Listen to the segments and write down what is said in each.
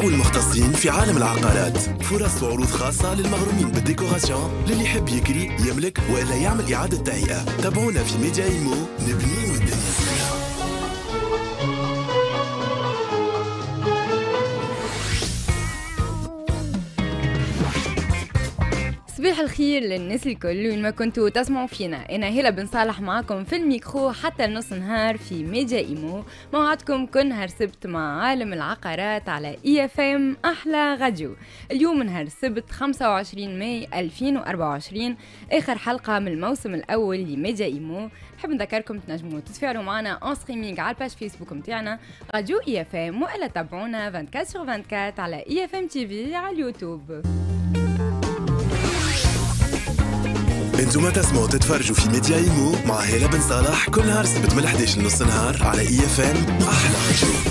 أو المختصين في عالم العقارات فرص وعروض خاصة للمغرومين بالديكوراسيون للي يحب يكري يملك ولا يعمل إعادة تهيئة تابعونا في ميديا إيمو نبني الدنيا صباح الخير للناس الكل وين ما كنتوا تسمعوا فينا انا هلا بن صالح معاكم في الميكرو حتى نص نهار في ميديا ايمو موعدكم كل نهار سبت مع عالم العقارات على اي اف ام احلى غاديو اليوم نهار سبت 25 ماي 2024 اخر حلقه من الموسم الاول لميديا ايمو نحب نذكركم تنجموا تتفاعلوا معنا اون ستريمينغ على الباج فيسبوك نتاعنا راديو اي اف ام والا تابعونا 24 sur 24 على اي اف ام تي في على اليوتيوب انتم تسمعوا تتفرجوا في ميديا ايمو مع هيلا بن صالح كل نهار سبت من 11 لنص نهار على اي اف ام احلى جو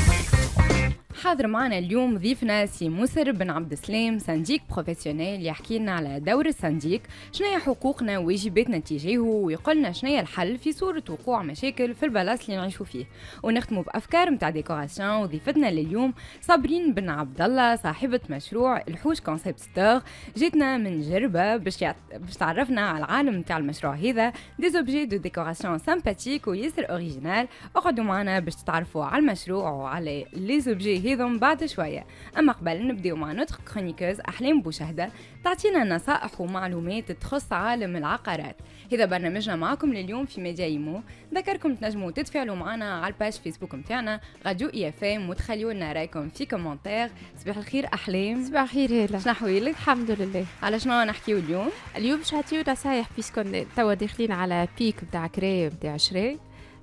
حاضر معنا اليوم ضيفنا سي مسر بن عبد السلام صنديق بروفيسيونيل يحكي لنا على دور الصنديق شنو حقوقنا وواجباتنا تجاهه ويقول لنا شنو الحل في صورة وقوع مشاكل في البلاص اللي نعيشوا فيه ونختموا بافكار نتاع ديكوراسيون وضيفتنا لليوم صابرين بن عبد الله صاحبة مشروع الحوش كونسيبت ستور جاتنا من جربة باش باش تعرفنا على العالم نتاع المشروع هذا دي زوبجي دو ديكوراسيون سامباتيك وياسر اوريجينال اقعدوا معنا باش تتعرفوا على المشروع وعلى لي زوبجي تحليلهم بعد شوية أما قبل نبدأ مع نطق كرونيكوز أحلام بوشهدة تعطينا نصائح ومعلومات تخص عالم العقارات هذا برنامجنا معكم لليوم في ميديا يمو ذكركم تنجموا تتفاعلوا معنا على الباج فيسبوك متاعنا غاديو اي اف ام وتخليوا لنا رايكم في كومنتير صباح الخير احلام صباح الخير هلا شنو احوالك الحمد لله على شنو نحكيو اليوم اليوم باش نعطيو نصايح بيسكون توا داخلين على بيك بتاع كراي بتاع شراي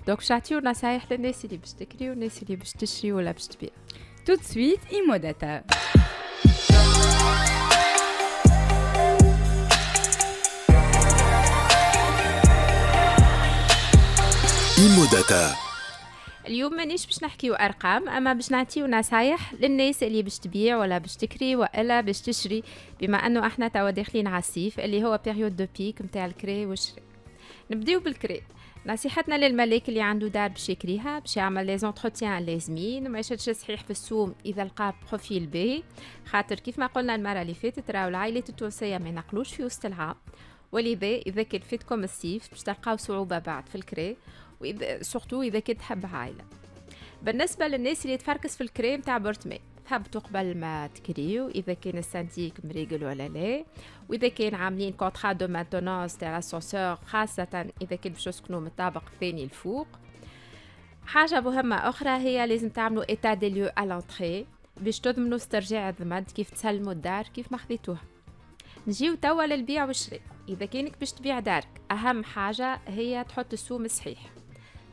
دونك باش نعطيو نصايح للناس اللي باش تكري والناس اللي باش تشري ولا باش تبيع Tout de suite, Imodata. Imodata. اليوم مانيش باش نحكيو ارقام اما باش نعطيو نصايح للناس اللي باش تبيع ولا باش تكري والا باش تشري بما انه احنا توا داخلين على الصيف اللي هو بيريود دو بيك نتاع الكري والشري نبداو بالكري نصيحتنا للملاك اللي عنده دار باش يكريها باش يعمل لي زونتروتيان لازمين وما يشدش صحيح في السوم اذا لقى بروفيل باهي خاطر كيف ما قلنا المره اللي فاتت راهو العائلات التونسيه ما ينقلوش في وسط العام ولذا اذا كان فاتكم الصيف باش تلقاو صعوبه بعد في الكري وإذا سورتو اذا كنت تحب عائله بالنسبه للناس اللي تفركس في الكريم نتاع بورتمان تحب تقبل ما تكريو اذا كان السانتيك مريقل ولا لا واذا كان عاملين كونطرا دو مانتونونس تاع لاسونسور خاصه اذا كان باش تسكنوا من الطابق الثاني الفوق حاجه مهمه اخرى هي لازم تعملوا ايتا دي ليو الانتري باش تضمنوا استرجاع الضمان كيف تسلموا الدار كيف ما خذيتوها نجيو توا للبيع والشراء اذا كانك باش تبيع دارك اهم حاجه هي تحط السوم صحيح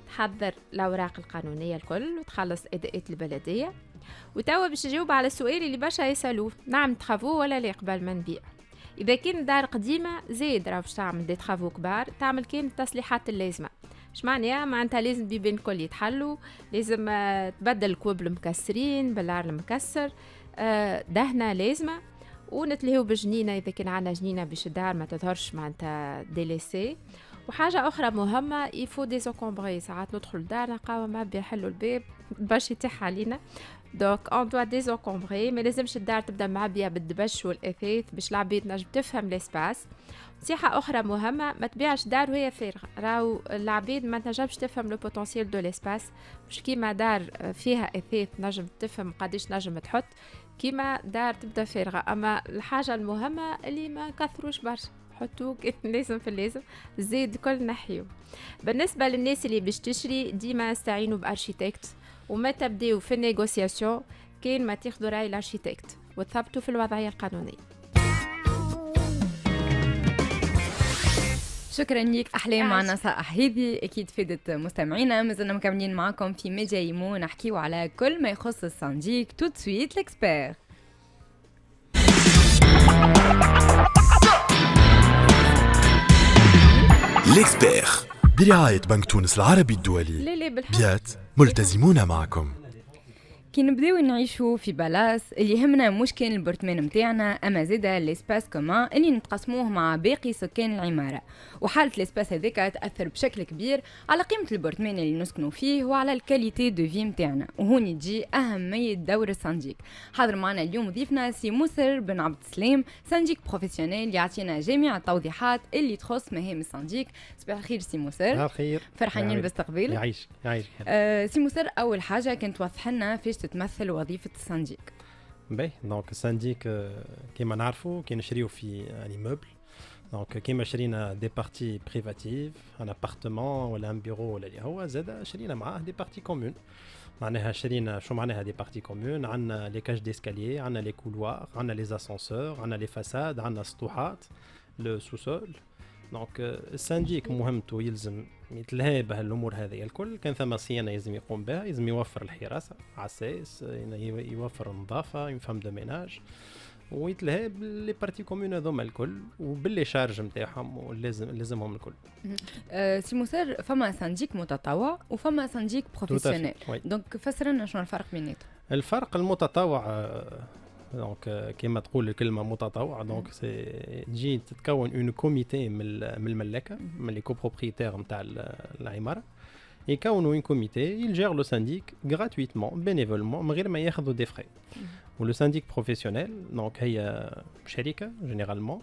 تحضر الاوراق القانونيه الكل وتخلص اداءات البلديه وتوا باش نجاوب على السؤال اللي برشا يسالوه نعم ترافو ولا لا قبل ما نبيع اذا كان دار قديمه زيد راه باش تعمل دي ترافو كبار تعمل كامل التصليحات اللازمه اش معنى ما انت لازم بيبان كل يتحلو لازم آه، تبدل الكوب المكسرين بالعار المكسر آه، دهنه لازمه ونتلهيو بجنينة إذا كان عندنا جنينة باش الدار ما تظهرش معناتها ديليسي وحاجة أخرى مهمة يفو دي سوكومبري ساعات ندخل الدار نلقاو ما بيحلوا الباب باش يتيح علينا دوك اون دوا ديزونكومبري ما لازمش الدار تبدا معبيه بالدبش والاثاث باش العباد نجم تفهم لاسباس نصيحة أخرى مهمة ما تبيعش دار وهي فارغة راو العباد ما تنجمش تفهم لو بوتونسيال دو لاسباس مش كيما دار فيها اثاث نجم تفهم قداش نجم تحط كيما دار تبدا فارغة أما الحاجة المهمة اللي ما نكثروش برشا حطوه لازم في اللازم زيد كل نحيو بالنسبة للناس اللي باش تشري ديما استعينوا بارشيتكت وما تبداو في النيغوسياسيون كان ما تاخذوا راي الاركيتكت وتثبتوا في الوضعيه القانونيه شكرا ليك احلام مع النصائح هذه اكيد فادت مستمعينا مازلنا مكملين معاكم في ميديا جايمو نحكيو على كل ما يخص الصنديق توت سويت لكسبير L'expert. برعاية بنك تونس العربي الدولي لا لا بيات ملتزمون معكم كي نبداو نعيشو في بلاس اللي يهمنا مش كان البرتمان متاعنا اما زادا ليسباس كومان اللي نتقاسموه مع باقي سكان العماره وحاله ليسباس هذاكا تاثر بشكل كبير على قيمه البرتمان اللي نسكنو فيه وعلى الكاليتي دو في متاعنا وهوني تجي اهميه دور السانديك حاضر معنا اليوم ضيفنا سي مسر بن عبد السلام سانديك بروفيسيونيل يعطينا جميع التوضيحات اللي تخص مهام السانديك صباح الخير سي موسر صباح الخير فرحانين بالتقبيل يعيشك يعيشك آه سي موسر اول حاجه كنت توضح لنا فاش تتمثل وظيفه السنديك باهي دونك السنديك آه، كيما نعرفوا كي نشريو في ان آه، ايموبل دونك كيما شرينا دي بارتي بريفاتيف ان ابارتمون ولا ان بيرو ولا اللي هو زاد شرينا معاه دي بارتي كومون معناها شرينا شو معناها دي بارتي كومون عندنا لي كاش ديسكاليي عندنا لي كولوار عندنا لي اسانسور عندنا لي فاساد عندنا سطوحات لو سوسول دونك السانديك مهمته يلزم يتلهى به الامور هذه الكل كان ثم صيانه يلزم يقوم بها يلزم يوفر الحراسه عساس يوفر النظافه يفهم دو ميناج ويتلهى باللي بارتي كومون هذوما الكل وباللي شارج نتاعهم ولازم لازمهم الكل. آه، سي مثار فما سانديك متطوع وفما سانديك بروفيسيونيل دونك فسر لنا شنو الفرق بيناتهم. الفرق المتطوع آه، دونك euh, كيما تقول الكلمه متطوع دونك سي تجي تتكون اون كوميتي من الملاكه من لي كوبروبريتير نتاع العماره يكونوا اون كوميتي يلجير لو سانديك غراتويتمون بينيفولمون من غير ما ياخذوا دي فخي ولو سانديك بروفيسيونيل دونك هي شركه جينيرالمون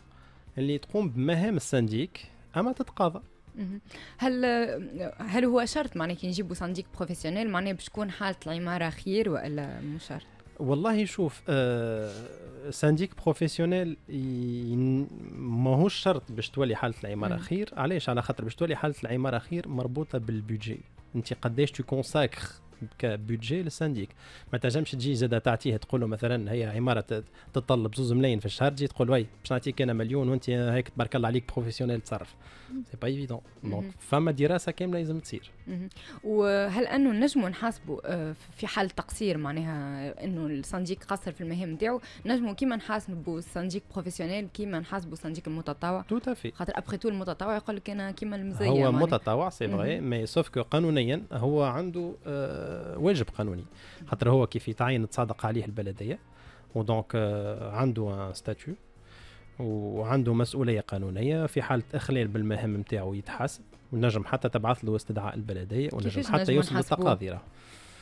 اللي تقوم بمهام السانديك اما تتقاضى هل هل هو شرط معناه كي نجيبوا سانديك بروفيسيونيل معناه باش تكون حاله العماره خير ولا مو شرط والله شوف آه سانديك بروفيسيونيل ماهوش شرط باش تولي حاله العماره خير علاش على خاطر باش تولي حاله العماره خير مربوطه بالبيدجي انت قداش تو كبودجي للسانديك ما تنجمش تجي زاده تعطيه تقول له مثلا هي عماره تتطلب زوز ملايين في الشهر تجي تقول وي باش نعطيك انا مليون وانت هيك تبارك الله عليك بروفيسيونيل تصرف سي با ايفيدون دونك فما دراسه كامله لازم تصير وهل انه نجموا نحاسبوا آه، في حال تقصير معناها انه السانديك قصر في المهام نتاعو نجموا كيما نحاسبوا السانديك بروفيسيونيل كيما نحاسبوا السانديك المتطوع تو تافي خاطر ابخي تو المتطوع يقول لك انا كيما المزيه هو معناها. متطوع سي فغي مي سوف كو قانونيا هو عنده آه واجب قانوني خاطر هو كيف يتعين تصادق عليه البلديه ودونك آه، عنده ستاتيو وعنده مسؤوليه قانونيه في حاله اخلال بالمهام نتاعو يتحاسب ونجم حتى تبعث له استدعاء البلديه ونجم حتى يوصل للتقاضي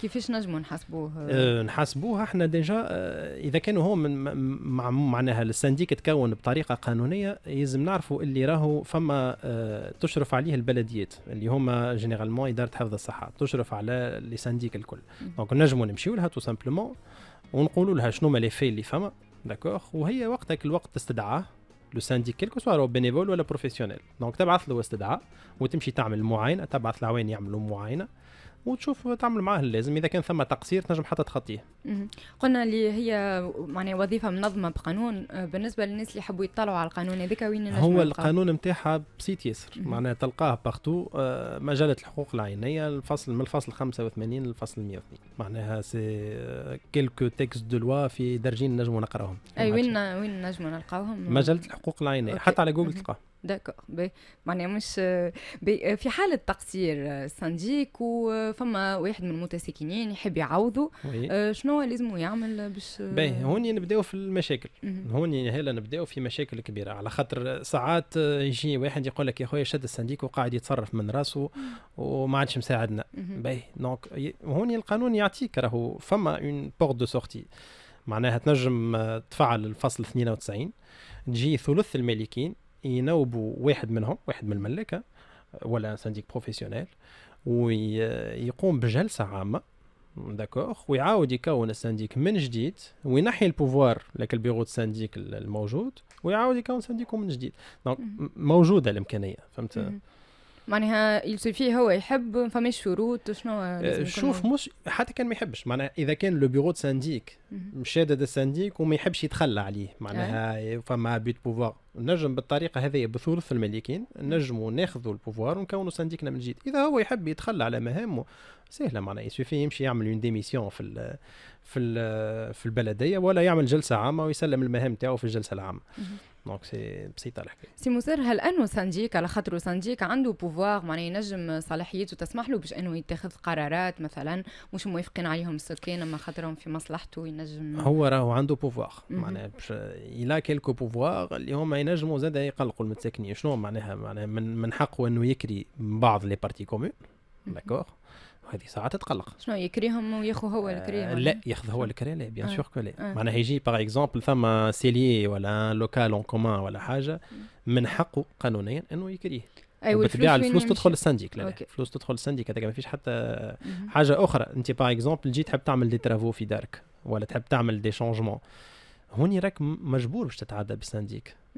كيفاش نجموا نحاسبوه؟ أه، نحاسبوه احنا ديجا أه، اذا كانوا هو من معناها السنديك تكون بطريقه قانونيه يلزم نعرفوا اللي راهو فما أه، تشرف عليه البلديات اللي هما جينيرالمون اداره حفظ الصحه تشرف على لي سنديك الكل دونك نجموا نمشيو لها تو سامبلومون ونقولوا لها شنو ما لي في اللي فما داكوغ وهي وقتك الوقت تستدعاه لو سانديك كيلكو سوا بينيفول ولا بروفيسيونيل دونك تبعث له استدعاء وتمشي تعمل معاينه تبعث العوين يعملوا معاينه وتشوف تعمل معاه اللازم اذا كان ثم تقصير تنجم حتى تخطيه قلنا اللي هي معناها وظيفه منظمه بقانون آه، بالنسبه للناس اللي يحبوا يطلعوا على القانون هذاك وين هو القانون نتاعها بسيط ياسر معناها تلقاه باختو آه، مجله الحقوق العينيه الفصل من الفصل 85 للفصل 102 معناها سي آه، كيلكو تكست دو لوا في درجين نجموا نقراهم اي وين وين نجموا نلقاوهم مجله الحقوق العينيه حتى على جوجل تلقاه داكور بي معناها مش بي في حالة تقصير سانديك آه، وفما آه، واحد من المتساكنين يحب يعوضه آه، شنو شنو لازم يعمل باش باهي هون نبداو في المشاكل هون هلا نبداو في مشاكل كبيرة على خاطر ساعات يجي واحد يقول لك يا خويا شد الصنديق وقاعد يتصرف من راسه وما عادش مساعدنا باهي دونك هون القانون يعطيك راهو فما اون بورت دو سورتي معناها تنجم تفعل الفصل 92 تجي ثلث المالكين يناوبوا واحد منهم واحد من الملاكه ولا سانديك بروفيسيونيل ويقوم بجلسه عامه داكوغ ويعاود يكون السانديك من جديد وينحي البوفوار لك البيرو السانديك الموجود ويعاود يكون سانديكو من جديد دونك موجوده الامكانيه فهمت معناها فيه هو يحب فماش شروط شنو آه، شوف مش حتى كان ما يحبش معناها اذا كان لو بيرو سانديك مشادد السانديك وما يحبش يتخلى عليه معناها فما بيت بوفوار نجم بالطريقه هذه بثلث الملكين نجموا ناخذوا البوفوار ونكونوا سانديكنا من جديد اذا هو يحب يتخلى على مهامه سهله معناها يسوفي يمشي يعمل اون ديميسيون في الـ في الـ في البلديه ولا يعمل جلسه عامه ويسلم المهام تاعو في الجلسه العامه دونك سي بسيطه الحكايه سي مصر هل انه سانديك على خاطر سانديك عنده بوفوار معناه ينجم صلاحيته تسمح له باش انه يتخذ قرارات مثلا مش موافقين عليهم السكان اما خاطرهم في مصلحته ينجم هو راهو عنده بوفوار معناه باش الى كيلكو بوفوار اللي هما ينجموا زاد يقلقوا المتسكنين شنو معناها معناها من, من حقه انه يكري بعض لي بارتي كومون داكور هذه ساعه تتقلق شنو يكريهم وياخذ هو الكري آه لا ياخذ هو آه. الكري لا بيان سور كو لا آه. معناها يجي باغ اكزومبل ثم سيلي ولا لوكال اون كومان ولا حاجه من حقه قانونيا انه يكريه ايوه بالطبيعه الفلوس تدخل السنديك لا الفلوس تدخل السنديك هذاك ما فيش حتى حاجه اخرى انت باغ اكزومبل جيت تحب تعمل دي ترافو في دارك ولا تحب تعمل دي شونجمون هوني راك مجبور باش تتعدى بالسنديك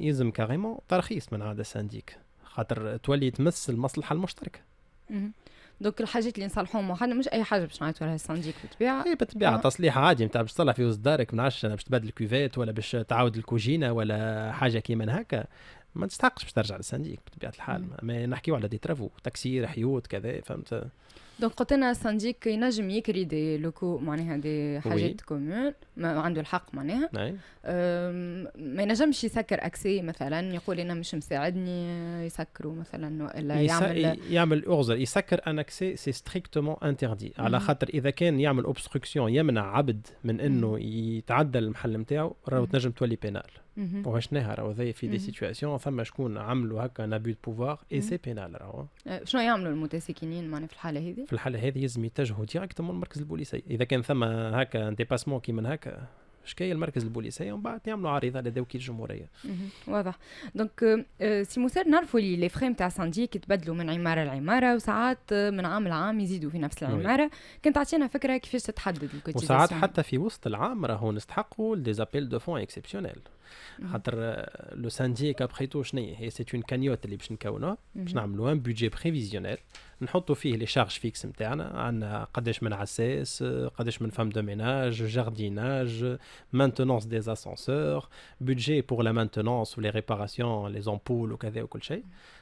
يلزم كاريمون ترخيص من هذا السانديك خاطر تولي تمس المصلحه المشتركه دوك الحاجات اللي نصلحوهم وحدنا مش اي حاجه باش نعيطوا لها السانديك بالطبيعه اي بالطبيعه آه. تصليح عادي نتاع باش تصلح في وسط دارك ما نعرفش باش تبدل الكوفيت ولا باش تعاود الكوجينه ولا حاجه كيما هكا ما تستحقش باش ترجع للسانديك بطبيعه الحال مي نحكيو على دي ترافو تكسير حيوت كذا فهمت دونك قلت لنا صنديق ينجم يكري دي لوكو معناها دي حاجات كومون ما عنده الحق معناها نعم. ما ينجمش يسكر اكسي مثلا يقول انا مش مساعدني يسكروا مثلا والا يعمل يعمل اغزر يسكر ان اكسي سي ستريكتومون انتردي على خاطر اذا كان يعمل اوبستركسيون يمنع عبد من انه يتعدى المحل نتاعو راهو تنجم تولي بينال وعشناها او زي في دي سيتوياسيون فما شكون عملوا هكا ان دو بوفوار اي سي بينال راهو شنو يعملوا المتساكنين معنا في الحاله هذه؟ في الحاله هذه يلزم يتجهوا ديريكتومون للمركز البوليسي اذا كان ثم هكا ديباسمون كي من هكا شكاية المركز البوليسي ومن بعد يعملوا عريضه لذوكي الجمهوريه. Mhm. واضح دونك سي موسار نعرفوا اللي لي فري نتاع سانديك يتبدلوا من عماره لعماره وساعات آه، من عام لعام يزيدوا في نفس العماره، كان تعطينا فكره كيفاش تتحدد الكوتيزاسيون. وساعات حتى في وسط العام راهو نستحقوا ديزابيل دو فون اكسبسيونيل. Mm. le syndic est tout c'est une cagnotte اللي un budget prévisionnel on فيه les charges fixes internes. عندنا a من عساس قداش la femme de ménage jardinage maintenance des ascenseurs budget pour la maintenance ou les réparations les ampoules ou وكل شيء mm.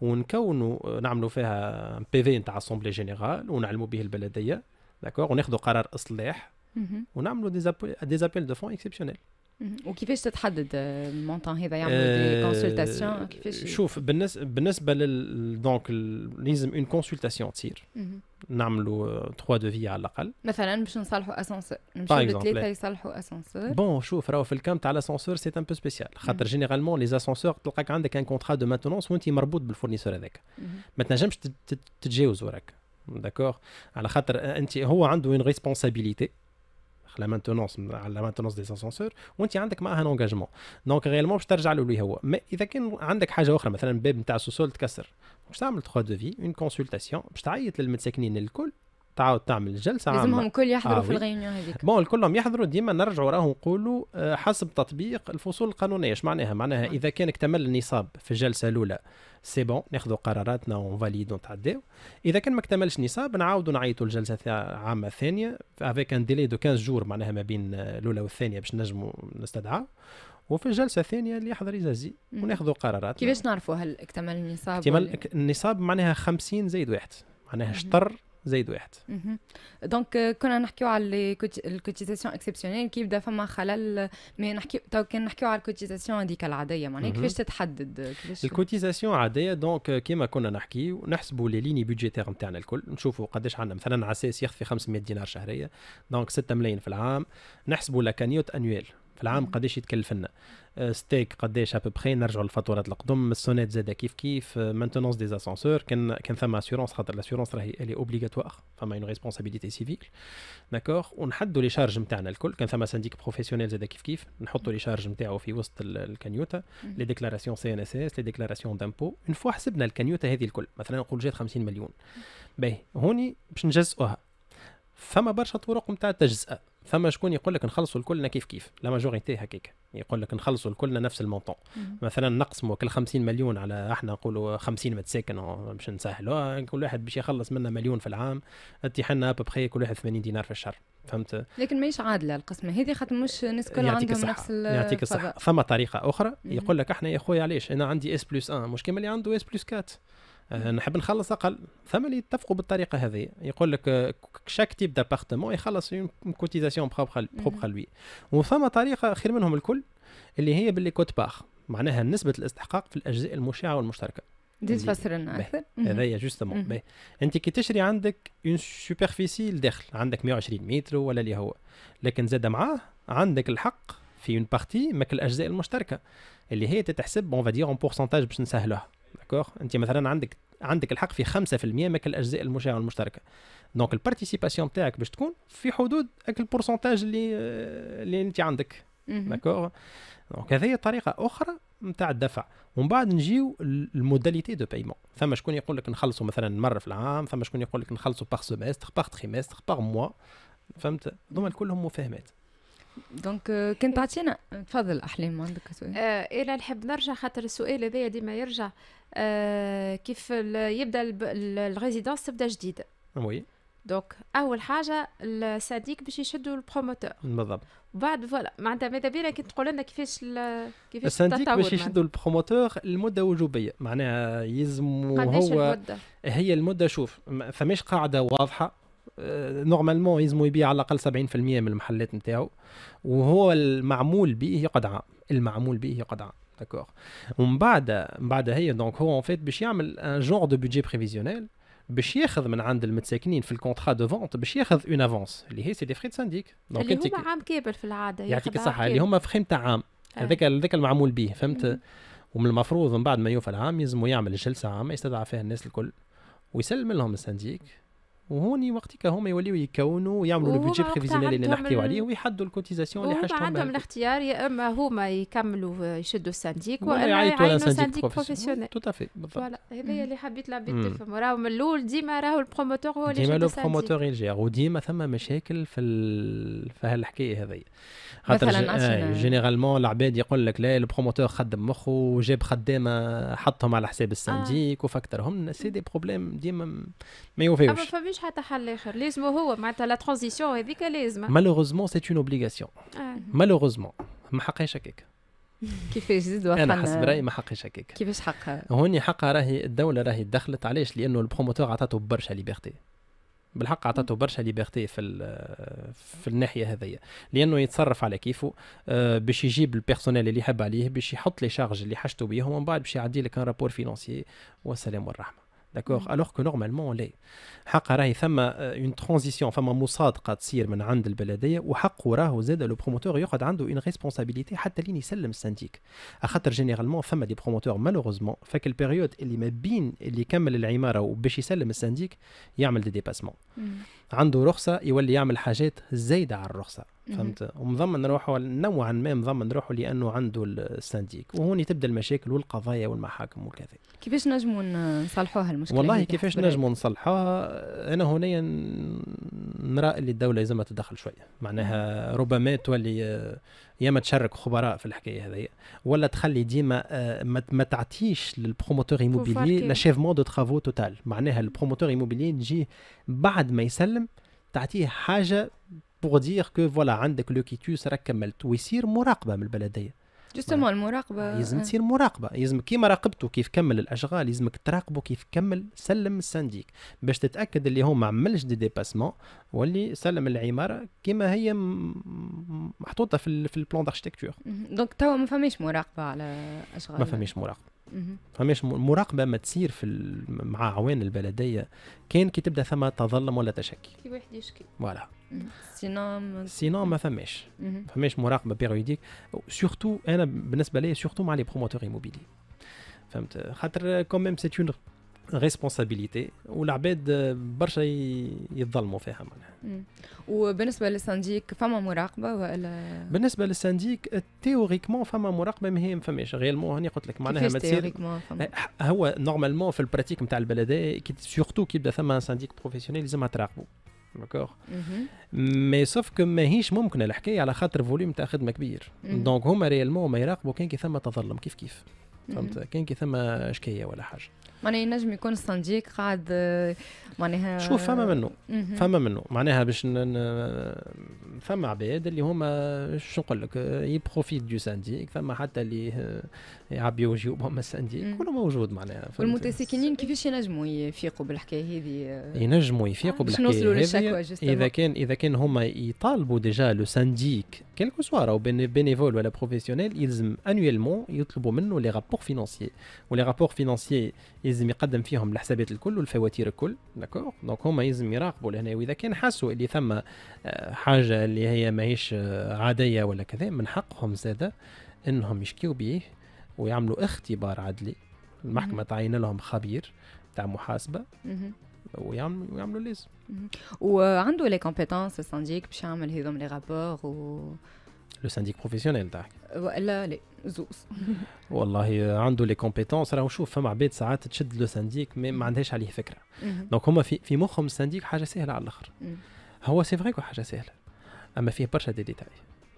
ونكونوا نعملوا فيها بي في نتاع اسومبلي جينيرال ونعلموا به البلديه داكور وناخذوا قرار اصلاح ونعملوا دي زابيل دو فون اكسبسيونيل وكيفاش تتحدد المونطون هذا يعمل دي كونسلتاسيون كيفاش شوف بالنسبه بالنسبه لل دونك لازم اون كونسلتاسيون تصير نعملوا 3 دوفي على الاقل مثلا باش نصلحوا اسانسور نمشيو لثلاثه يصلحوا اسانسور بون شوف راهو في الكام تاع الاسانسور سي ان بو سبيسيال خاطر جينيرالمون لي اسانسور تلقاك عندك ان كونترا دو مانتونونس وانت مربوط بالفورنيسور هذاك ما تنجمش تتجاوز وراك داكور على خاطر آه، انت هو عنده اون ريسبونسابيلتي لا مانتونونس على لا مانتونونس دي اسانسور وانت عندك معها ان انجاجمون دونك ريالمون باش ترجع له هو ما اذا كان عندك حاجه اخرى مثلا باب نتاع السوسول تكسر باش تعمل 3 دوفي اون كونسلتاسيون باش تعيط للمتساكنين الكل تعاود تعمل جلسه عامه لازمهم الكل يحضروا آه في الغيونيون هذيك بون الكلهم يحضروا ديما نرجعوا راهو نقولوا آه، حسب تطبيق الفصول القانونيه اش معناها معناها اذا كان اكتمل النصاب في الجلسه الاولى سي بون ناخذوا قراراتنا ونفاليدو نتعداو اذا كان ما اكتملش نصاب نعاودوا نعيطوا الجلسه العامه الثانيه افيك ان ديلي دو 15 جور معناها ما بين آه، الاولى والثانيه باش نجموا نستدعى وفي الجلسه الثانيه اللي يحضر يزازي وناخذوا قرارات كيفاش نعرفوا هل اكتمل النصاب اكتمل النصاب معناها 50 زائد واحد معناها شطر زايد واحد دونك euh, كنا نحكيو على الكوتيزاسيون اكسبسيونيل كيف يبدا فما خلل مي نحكي تو كان نحكيو على الكوتيزاسيون هذيك العاديه معناها كيفاش تتحدد كيفاش الكوتيزاسيون عاديه دونك euh، كيما كنا نحكيو نحسبوا لي ليني بيجيتير نتاعنا الكل نشوفوا قداش عندنا مثلا عساس يخفي 500 دينار شهريه دونك 6 ملايين في العام نحسبوا لا كانيوت انويل في العام قداش يتكلف لنا ستيك قداش ابوبخي نرجعوا للفاتورات القدم السونات زاد كيف كيف مانتونونس دي اسانسور كان كان ثما اسيورونس خاطر لاسيورونس راهي الي اوبليغاتوار فما اون ريسبونسابيلتي سيفيك داكور ونحدوا لي شارج نتاعنا الكل كان ثما سانديك بروفيسيونيل زاد كيف كيف نحطوا لي شارج نتاعو في وسط الكانيوتا لي ديكلاراسيون سي ان اس اس لي ديكلاراسيون دامبو اون فوا حسبنا الكانيوتا هذه الكل مثلا نقول جات 50 مليون باهي هوني باش نجزئوها فما برشا طرق نتاع التجزئه فما شكون يقول لك نخلصوا الكلنا كيف كيف لا ماجوريتي هكاك يقول لك نخلصوا الكلنا نفس المونطون مثلا نقسموا كل 50 مليون على احنا نقولوا 50 متساكن باش نسهلوا كل واحد باش يخلص منا مليون في العام حنا ابوبخي كل واحد 80 دينار في الشهر فهمت لكن ماهيش عادله القسمه هذه خاطر مش الناس كلها عندهم نفس يعطيك الصحه فما طريقه اخرى يقول لك احنا يا خويا علاش انا عندي اس بلس 1 مش كيما اللي عنده اس بلس 4 أه، نحب نخلص اقل ثم اللي يتفقوا بالطريقه هذه يقول لك شاك تيب دابارتمون يخلص اون كوتيزاسيون بروبر لوي وثم طريقه خير منهم الكل اللي هي باللي كوت باخ معناها نسبه الاستحقاق في الاجزاء المشعه والمشتركه زيد تفسر لنا اكثر هذايا جوستومون انت كي تشري عندك اون سوبرفيسي لداخل عندك 120 متر ولا اللي هو لكن زاد معاه عندك الحق في اون بارتي ماك الاجزاء المشتركه اللي هي تتحسب اون فادير اون بورسنتاج باش نسهلوها داكوغ انت مثلا عندك عندك الحق في 5% من الاجزاء المشاعه المشتركه دونك البارتيسيباسيون تاعك باش تكون في حدود البورسنتاج اللي euh, اللي انت عندك داكوغ دونك هذه طريقه اخرى نتاع الدفع ومن بعد نجيو الموداليتي دو بايمون ثم شكون يقول لك نخلصوا مثلا مره في العام ثم شكون يقول لك نخلصوا باغ سيمستر باغ تريمستر باغ موا فهمت هذوما كلهم مفاهمات دونك euh, كنت تعطينا تفضل احلام عندك سؤال آه، الى انا نحب نرجع خاطر السؤال هذايا ديما يرجع آه، كيف يبدا الريزيدونس تبدا جديده وي دونك اول حاجه الصديق باش يشدوا البروموتور بالضبط بعد فوالا معناتها ماذا بينا كي تقول لنا كيفاش كيفاش الصديق باش يشدوا البروموتور المده وجوبيه معناها يلزم هو المدة؟ هي المده شوف فماش قاعده واضحه نورمالمون آه، يلزمو يبيع على الاقل 70% من المحلات نتاعو وهو المعمول به يقعد عام المعمول به يقعد عام d'accord ومن بعد من بعد هي دونك هو اون فيت باش يعمل ان جونغ دو بودجي بريفيزيونيل باش ياخذ من عند المتساكنين في الكونترا دو فونت باش ياخذ اون افونس اللي هي سي دي فري سانديك دونك اللي انت هما عام كامل في العاده يعطيك الصحه اللي هما فري تاع عام هذاك هذاك المعمول به فهمت أمم. ومن المفروض من بعد ما يوفى العام يلزمو يعمل جلسه عامه يستدعى فيها الناس الكل ويسلم لهم السانديك وهوني وقتك هما يوليو يكونوا يعملوا لو بيدجي بريفيزيونيل اللي نحكيو عليه ويحدوا الكوتيزاسيون اللي حاجتهم عندهم الاختيار يا اما هما يكملوا يشدوا السانديك ولا يعيطوا سانديك بروفيسيونيل تو تافي بالضبط فوالا هذايا اللي حبيت العباد تفهم راهو من الاول ديما راهو البروموتور هو اللي ديما البروموتور يجير وديما ثم مشاكل في ال... في هالحكايه هذيا خاطر جينيرالمون آه، العباد يقول لك لا البروموتور خدم مخه وجاب خدامه حطهم على حساب السانديك آه. وفكترهم سي دي بروبليم ديما ما يوفيوش مش حتى حل اخر لازمه هو معناتها لا ترانزيسيون هذيك لازمه مالوروزمون سي اون اوبليغاسيون مالوروزمون ما حقهاش هكاك كيفاش زيد انا حسب رايي ما حقش هكاك كيفاش حقها هوني حقها راهي الدوله راهي دخلت علاش لانه البروموتور عطاته برشا ليبرتي بالحق عطاته برشا ليبرتي في في الناحيه هذيا لانه يتصرف على كيفه آه، باش يجيب البيرسونيل اللي يحب عليه باش يحط لي شارج اللي حاجته بيهم ومن بعد باش يعدي لك ان رابور فينونسيي والسلام والرحمه داكوغ الوغ كو نورمالمون لا حق راهي ثما اون ترانزيسيون فما مصادقه تصير من عند البلديه وحق راه زاد لو بروموتور يقعد عنده اون responsabilité حتى لين يسلم السنديك خاطر جينيرالمون فما دي بروموتور مالوغوزمون فاك البيريود اللي ما بين اللي يكمل العماره وباش يسلم السنديك يعمل دي ديباسمون عنده رخصه يولي يعمل حاجات زايده على الرخصه فهمت ومضمن روحه نوعا ما مضمن روحه لانه عنده السانديك وهون تبدا المشاكل والقضايا والمحاكم وكذا كيفاش نجموا نصلحوها المشكله والله كيفاش نجموا نصلحوها انا هنا نرى اللي الدوله لازم تتدخل شويه معناها ربما تولي يا ما تشرك خبراء في الحكايه هذه ولا تخلي ديما آه، ما تعطيش للبروموتور ايموبيلي لاشيفمون دو ترافو توتال معناها البروموتور ايموبيلي تجي بعد ما يسلم تعطيه حاجه بوغ دير كو فوالا عندك لو كيتوس راك كملت ويصير مراقبه من البلديه جوستومون المراقبه آه، لازم آه. تصير مراقبه لازم كيما راقبته كيف كمل الاشغال لازمك تراقبه كيف كمل سلم السنديك باش تتاكد اللي هو ما عملش دي ديباسمون واللي سلم العماره كيما هي محطوطه في, في البلان داركتيكتور دونك توا ما فماش مراقبه على اشغال ما فماش مراقبه فماش مراقبه ما تصير في مع عوان البلديه كان كي تبدا ثم تظلم ولا تشكي كي واحد يشكي فوالا Sinon, ma femme mèche. Ma femme périodique. Surtout, surtout les promoteurs immobiliers. Quand même, c'est une responsabilité. Ou la bête, barcha, femme théoriquement, femme mais il Réellement, on y a Normalement, on fait pratique, surtout y a un syndic professionnel, il داكوغ مي سوف كو ماهيش ممكنه الحكايه على خاطر فوليوم تاع خدمه كبير دونك mhm. هما ريالمون ما يراقبوا كان كي ثم تظلم كيف كيف mhm. فهمت كان كي ثم شكايه ولا حاجه معناها ينجم يكون الصنديق قاعد آه، معناها شوف فما منه فما منه معناها باش فما عباد اللي هما شو نقول لك آه، يبروفيت دو سانديك فما حتى اللي آه، يعبيو جيوبهم السانديك كله موجود معناها والمتساكنين كيفاش ينجموا يفيقوا بالحكايه هذه ينجموا يفيقوا بالحكايه هذه اذا كان اذا كان هما يطالبوا ديجا لو سانديك كو سوا راهو بينيفول ولا بروفيسيونيل يلزم انويلمون يطلبوا منه لي رابور فينانسي ولي رابور فينانسي يلزم يقدم فيهم الحسابات الكل والفواتير الكل داكور دونك هما يلزم يراقبوا لهنا واذا كان حسوا اللي ثم آه، حاجه اللي هي ماهيش آه، عاديه ولا كذا من حقهم زاده انهم يشكيو بيه ويعملوا اختبار عدلي المحكمه تعين لهم خبير تاع محاسبه ويعملوا لازم وعنده لي كومبيتونس السانديك باش يعمل هذوم لي رابور و لو سانديك بروفيسيونيل تاعك والا لا زوز والله عنده لي كومبيتونس راهو شوف فما عباد ساعات تشد لو سانديك ما عندهاش عليه فكره دونك هما في, في مخهم السانديك حاجه سهله على الاخر هو سي فري حاجه سهله اما فيه برشا دي ديتاي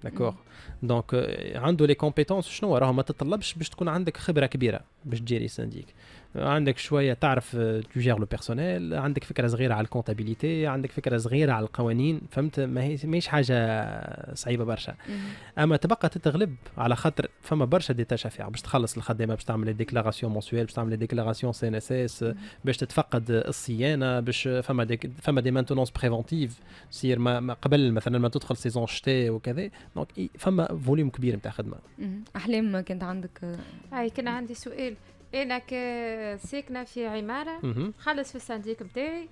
داكور دونك عنده لي كومبيتونس شنو راهو ما تطلبش باش تكون عندك خبره كبيره باش تجيري سانديك عندك شويه تعرف تجير لو بيرسونيل عندك فكره صغيره على الكونتابيليتي عندك فكره صغيره على القوانين فهمت ما هي ماهيش حاجه صعيبه برشا اما تبقى تتغلب على خاطر فما برشا دي فيها باش تخلص الخدمه باش تعمل ديكلاراسيون مونسويل باش تعمل ديكلاراسيون سي ان اس اس باش تتفقد الصيانه باش فما ديك فما دي مانتونونس بريفونتيف تصير ما, ما قبل مثلا ما تدخل سيزون شتاء وكذا دونك فما فوليوم كبير نتاع خدمه احلام كانت عندك اي كان عندي سؤال انا آه، كساكنه في عماره خلص في السنديك بتاعي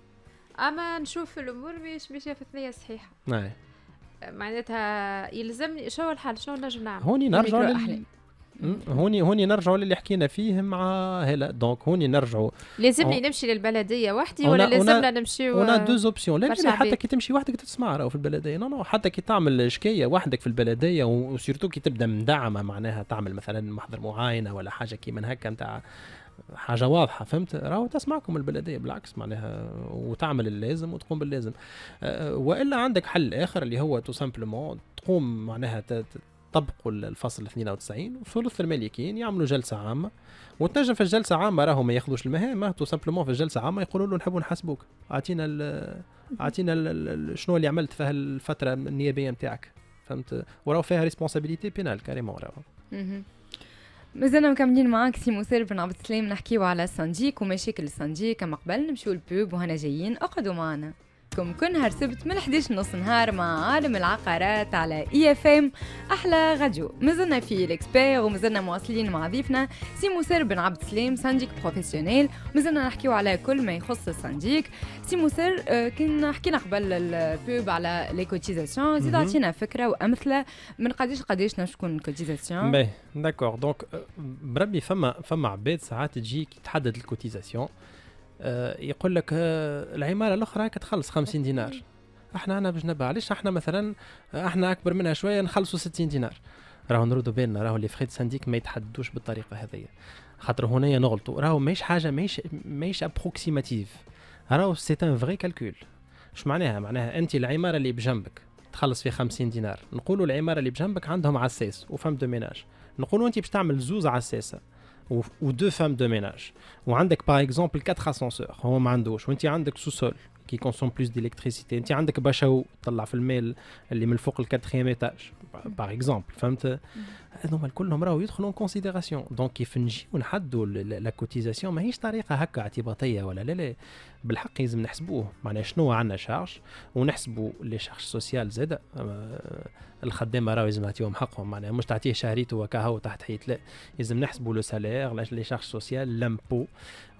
اما نشوف الامور مش ماشيه في الثنيه صحيحه نعم. معناتها يلزمني شو الحل شو نجم نعمل هوني نرجع هوني هوني نرجعوا للي حكينا فيه مع هلا دونك هوني نرجعوا لازمني نمشي للبلديه وحدي ولا لازمنا نمشي و... اون دو اوبسيون لا حتى كي تمشي وحدك تسمع راهو في البلديه نو نو حتى كي تعمل شكايه وحدك في البلديه وسيرتو كي تبدا مدعمه معناها تعمل مثلا محضر معاينه ولا حاجه كي من هكا نتاع حاجه واضحه فهمت راهو تسمعكم البلديه بالعكس معناها وتعمل اللازم وتقوم باللازم أه، والا عندك حل اخر اللي هو تو سامبلومون تقوم معناها طبقوا الفصل 92 وثلث المالكين يعملوا جلسه عامه وتنجم في الجلسه عامه راهو ما ياخذوش المهام تو سامبلومون في الجلسه عامه يقولوا له نحبوا نحاسبوك اعطينا اعطينا شنو اللي عملت في الفتره النيابيه نتاعك فهمت وراهو فيها ريسبونسابيلتي بينال كاريمون راهو مازلنا مكملين معاك سي مسير بن عبد السلام نحكيو على السنديك ومشاكل السنديك كما قبل نمشيو البوب وهنا جايين اقعدوا معنا معكم كل نهار سبت من 11 نص نهار مع عالم العقارات على اي اف ام احلى غدو مازلنا في الاكسبير ومازلنا مواصلين مع ضيفنا سي مسير بن عبد السلام سانديك بروفيسيونيل مازلنا نحكيو على كل ما يخص السانديك سي مسير آه، كنا حكينا قبل البوب على لي كوتيزاسيون زيد عطينا فكره وامثله من قداش قداش شكون الكوتيزاسيون باهي داكور دونك بربي فما فما عباد ساعات تجي تحدد الكوتيزاسيون آه، يقول لك آه، العماره الاخرى كتخلص 50 دينار احنا انا باش نبع علاش احنا مثلا آه، احنا اكبر منها شويه نخلصوا 60 دينار راهو نردوا بالنا راهو لي فخي سانديك ما يتحدوش بالطريقه هذيا خاطر هنا نغلطوا راهو ماهيش حاجه ماهيش ماهيش ابروكسيماتيف راهو سي ان فغي كالكول اش معناها معناها انت العماره اللي بجنبك تخلص في 50 دينار نقولوا العماره اللي بجنبك عندهم عساس وفم دو ميناج نقولوا انت باش تعمل زوز عساسه ou deux femmes de ménage ou un deck par exemple quatre ascenseurs ou un deck sous-sol qui consomme plus d'électricité un deck bâchoù dans la femelle elle est mal fouqué le quatrième étage par exemple donc malgré le nombre ouvre une considération donc il faut nous prendre la cotisation mais ici la manière est pas comme ça بالحق لازم نحسبوه معناها شنو عندنا شارج ونحسبوا لي شارج سوسيال زاده الخدامه راهو لازم نعطيهم حقهم معناها مش تعطيه شهريته وكهو تحت حيط لا لازم نحسبوا لو سالير لي شارج سوسيال لامبو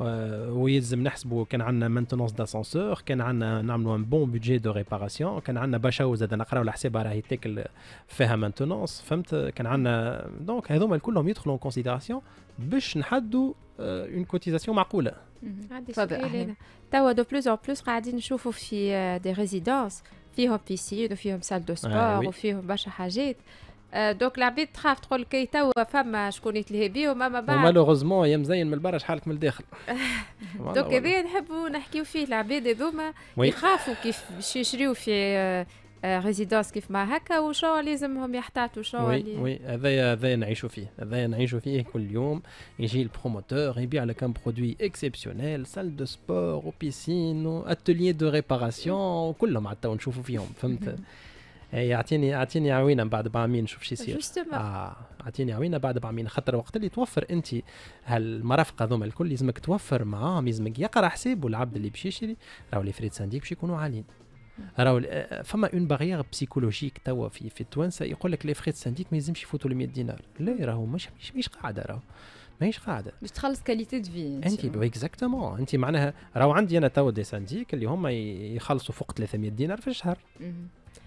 أه، ويلزم نحسبوا كان عندنا مانتونونس داسانسور كان عندنا نعملوا ان بون بودجي دو ريباراسيون كان عندنا باشاو زاد نقراو الحساب راهي تاكل فيها مانتونونس فهمت كان عندنا دونك هذوما كلهم يدخلوا كونسيدراسيون باش نحدوا اون كوتيزاسيون معقوله عندي سؤال توا دو بلوز اون بلوس قاعدين نشوفوا في دي ريزيدونس فيهم بيسين وفيهم سال دو سبور وفيهم برشا حاجات دونك العباد تخاف تقول كي توا فما شكون يتلهي بيهم اما بعد ومالوغوزمون يا مزين من برا شحالك من الداخل دونك هذا نحبوا نحكيو فيه العباد هذوما يخافوا كيف باش يشريو في ريزيدونس آه، كيف ما هكا وشو لازمهم يحتاطوا شو وي وي هذايا هذايا نعيشوا فيه هذايا نعيشوا فيه كل يوم يجي البروموتور يبيع لك ان برودوي اكسبسيونيل سال دو سبور وبيسين واتليي دو ريباراسيون كلهم حتى نشوفوا فيهم فهمت إيه، يعطيني اعطيني عوينه بعد بعامين نشوف شو يصير اه اعطيني عوينه بعد بعامين خاطر وقت اللي توفر انت هالمرافق هذوما الكل لازمك توفر معاهم لازمك يقرا حساب والعبد اللي باش يشري راهو لي فريد سانديك باش يكونوا عاليين راهو آه، فما اون باريير بسيكولوجيك توا في في التوانسه يقول لك لي فري سانديك ما يلزمش يفوتوا ال 100 دينار لا راهو مش مش قاعده راهو ماهيش قاعده باش تخلص كاليتي دو في انت اكزاكتومون انت معناها راهو عندي انا توا دي سانديك اللي هما يخلصوا فوق 300 دينار في الشهر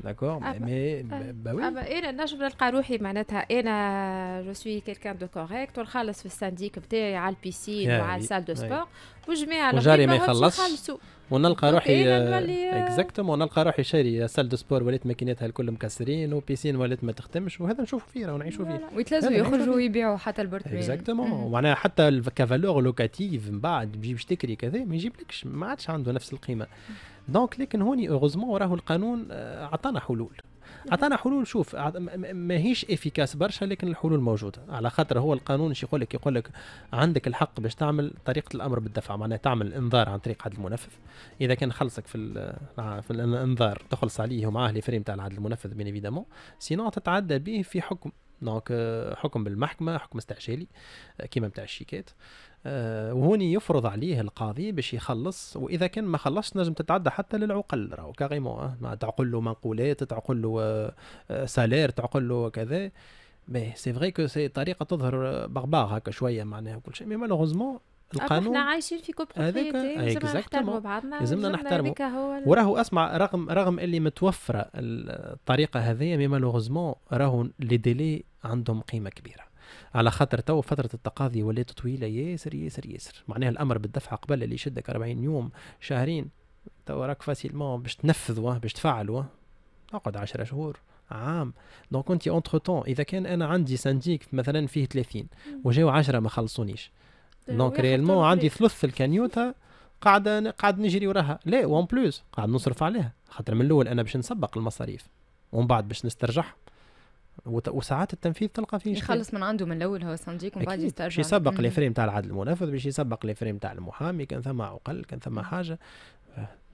داكور مي ah Mais, bah, انا نجم نلقى روحي معناتها انا جو سوي كيلكان دو كوريكت ونخلص في السانديك بتاعي على البيسين وعلى السال دو سبور وجميع وجاري ما يخلصش ونلقى روحي اكزاكتومون نلقى روحي شاري سال دو سبور وليت ماكيناتها الكل مكسرين وبيسين وليت ما تخدمش وهذا نشوفوا فيه راه نعيشوا فيه ويتلازموا يخرجوا ويبيعوا حتى البرتمان اكزاكتومون معناها حتى كفالور لوكاتيف من بعد باش تكري كذا ما يجيبلكش ما عادش عنده نفس القيمه دونك لكن هوني اوغوزمون راهو القانون آه، عطانا حلول عطانا حلول شوف ماهيش افيكاس برشا لكن الحلول موجوده على خاطر هو القانون شي يقول لك يقول لك عندك الحق باش تعمل طريقه الامر بالدفع معناها تعمل انذار عن طريق عدل المنفذ اذا كان خلصك في في الانذار تخلص عليه ومعاه فريم تاع العدل المنفذ بين ايفيدامون سينو تتعدى به في حكم دونك آه، حكم بالمحكمه حكم استعجالي آه، كيما نتاع الشيكات آه، وهوني يفرض عليه القاضي باش يخلص واذا كان ما خلصش نجم تتعدى حتى للعقل راهو كاريمون آه، ما تعقل له منقولات تعقل له آه، سالير تعقل له كذا مي سي فري كو سي طريقه تظهر بغباغ هكا شويه معناها وكل شيء مي مالوغوزمون القانون احنا عايشين في كوب لازمنا نحترموا بعضنا لازمنا نحترموا وراهو اسمع رغم رغم اللي متوفره الطريقه هذه مي مالوغوزمون راهو لي ديلي عندهم قيمه كبيره على خاطر تو فتره التقاضي ولات طويله ياسر ياسر ياسر معناها الامر بالدفع قبل اللي يشدك 40 يوم شهرين تو راك فاسيلمون باش تنفذوا آه، باش تفعلوا آه. تقعد 10 شهور عام دونك انت اونتر تون اذا كان انا عندي سانديك مثلا فيه 30 وجاو 10 ما خلصونيش آه، دونك ريالمون عندي ثلث الكانيوتا قاعد قاعد نجري وراها لا وان بلوس قاعد نصرف عليها خاطر من الاول انا باش نسبق المصاريف ومن بعد باش نسترجعها وساعات التنفيذ تلقى فيه يخلص من عنده من الاول هو صنديق ومن بعد يسترجع يسبق لي فريم تاع العدل المنفذ باش يسبق لي فريم تاع المحامي كان ثم عقل كان ثم حاجه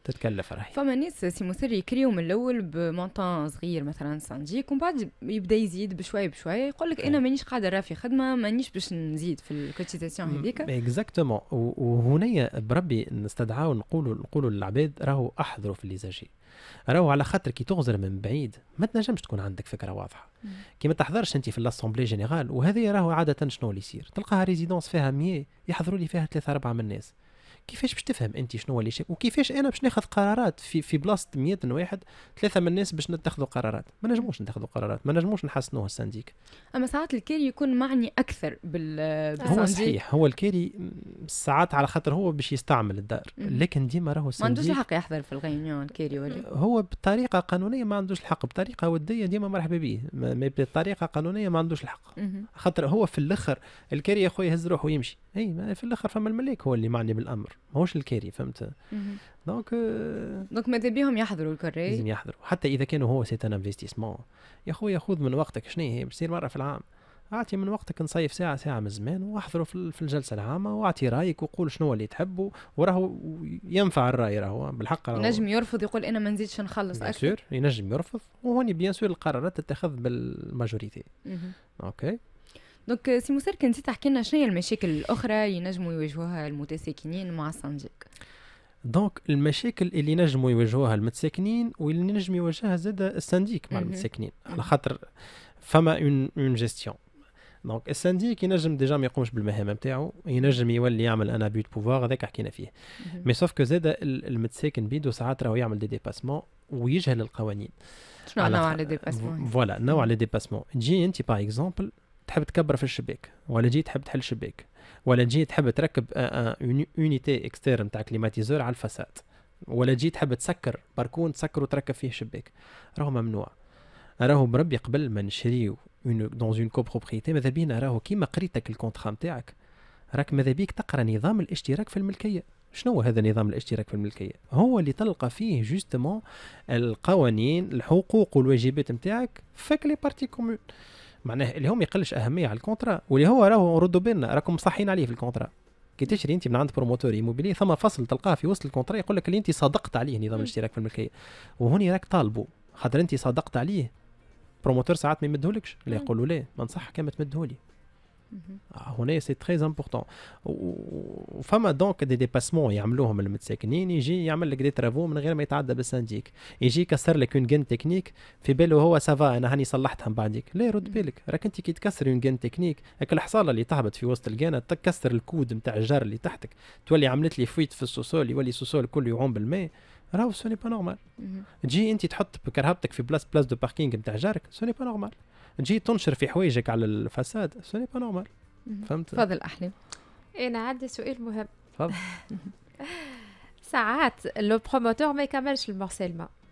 تتكلف راهي فما ناس سي مثير يكريو من الاول بمونطان صغير مثلا صنديق ومن بعد يبدا يزيد بشوي بشوي يقول لك انا مانيش قادر راه في خدمه مانيش باش نزيد في الكوتيزاسيون هذيك اكزاكتومون وهنا بربي نستدعاو نقولوا نقولوا للعباد راهو احذروا في اللي راهو على خاطر كي تغزر من بعيد ما تنجمش تكون عندك فكره واضحه كي ما تحضرش انت في لاسومبلي جينيرال وهذه راهو عاده شنو اللي يصير تلقاها ريزيدونس فيها 100 يحضروا لي فيها ثلاثه اربعه من الناس كيفاش باش تفهم انت شنو هو ليشيك وكيفاش انا باش ناخذ قرارات في في بلاصه 100 واحد ثلاثه من الناس باش نتخذوا قرارات ما نجموش نتخذوا قرارات ما نجموش نحسنوها السانديك اما ساعات الكاري يكون معني اكثر بال هو صحيح هو الكاري ساعات على خاطر هو باش يستعمل الدار لكن ديما راهو ما عندوش الحق يحضر في الغينيون الكاري ولا هو بطريقه قانونيه ما عندوش الحق بطريقه وديه ديما مرحبا به ما بطريقه قانونيه ما عندوش الحق خاطر هو في الاخر الكاري يا خويا يهز روحه ويمشي اي في الاخر فما الملاك هو اللي معني بالامر ماهوش الكاري فهمت دونك دونك ماذا بيهم يحضروا الكاري لازم يحضروا حتى اذا كانوا هو سيت ان انفستيسمون يا خويا خذ من وقتك شنو هي بتصير مره في العام اعطي من وقتك نصيف ساعه ساعه من زمان واحضروا في الجلسه العامه واعطي رايك وقول شنو اللي تحبه وراه ينفع الراي راهو بالحق راهو ينجم يرفض يقول انا ما نزيدش نخلص اكثر ينجم يرفض وهوني بيان سور القرارات تتخذ بالماجوريتي اوكي دونك سي مسار نسيت تحكي لنا شنو هي المشاكل الاخرى اللي ينجموا يواجهوها المتساكنين مع الصنديق دونك المشاكل اللي نجموا يواجهوها المتساكنين واللي نجم يواجهها زاد الصنديق مع المتساكنين على خاطر فما اون اون جيستيون دونك السنديك ينجم ديجا ما يقومش بالمهام نتاعو ينجم يولي يعمل انا بيوت بوفوار هذاك حكينا فيه مي سوف كو زاد المتساكن بيدو ساعات راهو يعمل دي ديباسمون ويجهل القوانين شنو نوع لي ديباسمون فوالا نوع mhm. لي ديباسمون تجي انت باغ اكزومبل تحب تكبر في الشباك ولا جي تحب تحل الشباك ولا جيت تحب تركب اونيتي اكستير تاع كليماتيزور على الفساد ولا تجي تحب تسكر باركون تسكر وتركب فيه شباك راهو ممنوع راهو بربي قبل ما نشريو دون اون كوبروبريتي ماذا بينا راهو كيما قريتك الكونترا نتاعك راك ماذا بيك تقرا نظام الاشتراك في الملكيه شنو هذا نظام الاشتراك في الملكيه هو اللي تلقى فيه جوستمون القوانين الحقوق والواجبات نتاعك فك لي بارتي كومون معناه اللي هو ما يقلش اهميه على الكونترا واللي هو راهو ردوا بالنا راكم مصحين عليه في الكونترا كي تشري انت من عند بروموتور ايموبيلي ثم فصل تلقاه في وسط الكونترا يقول لك اللي انت صدقت عليه نظام الاشتراك في الملكيه وهوني راك طالبه خاطر انت صدقت عليه بروموتور ساعات ما يمدهولكش لا يقولوا لا ما نصحك ما تمدهولي هنا سي تري امبورطون وفما دونك دي ديباسمون يعملوهم المتساكنين يجي يعمل لك دي ترافو من غير ما يتعدى بالسانديك يجي يكسر لك اون جن تكنيك في باله هو سافا انا هاني صلحتها من بعديك لا رد بالك راك انت كي تكسر اون جن تكنيك هاك الحصاله اللي تهبط في وسط الجانه تكسر الكود نتاع الجار اللي تحتك تولي عملت لي فويت في السوسول يولي السوسول كله يعوم بالماء راهو سوني با نورمال تجي انت تحط كرهبتك في بلاص بلاص دو باركينغ نتاع جارك سوني با نورمال تجي تنشر في حوايجك على الفساد سو با نورمال فهمت تفضل احلام انا عندي سؤال مهم تفضل ساعات لو بروموتور ما يكملش ما